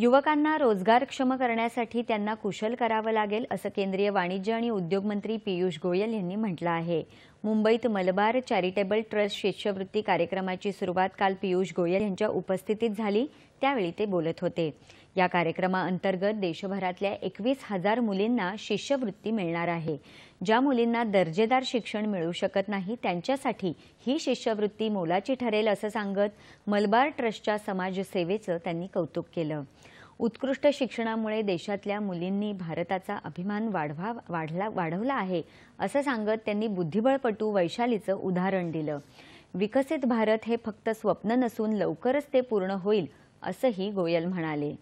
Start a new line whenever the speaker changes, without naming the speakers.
युवकांना रोजगारक्षम करण्यासाठी त्यांना कुशल करावं लागेल असं केंद्रीय वाणिज्य आणि उद्योग मंत्री पियुष गोयल यांनी म्हटलं आहे मुंबईत मलबार चॅरिटेबल ट्रस्ट शिष्यवृत्ती कार्यक्रमाची सुरुवात काल पियुष गोयल यांच्या उपस्थितीत झाली त्यावेळी ते बोलत होते या कार्यक्रमाअंतर्गत देशभरातल्या एकवीस हजार मुलींना शिष्यवृत्ती मिळणार आहे ज्या मुलींना दर्जेदार शिक्षण मिळू शकत नाही त्यांच्यासाठी ही शिष्यवृत्ती मोलाची ठरेल असं सांगत मलबार ट्रस्टच्या समाजसेवेचं त्यांनी कौतुक केलं उत्कृष्ट शिक्षणामुळे देशातल्या मुलींनी भारताचा अभिमान वाढवा वाढला वाढवला आहे असं सांगत त्यांनी बुद्धिबळपटू वैशालीचं उदाहरण दिलं विकसित भारत हे फक्त स्वप्न नसून लवकरच ते पूर्ण होईल असंही गोयल म्हणाले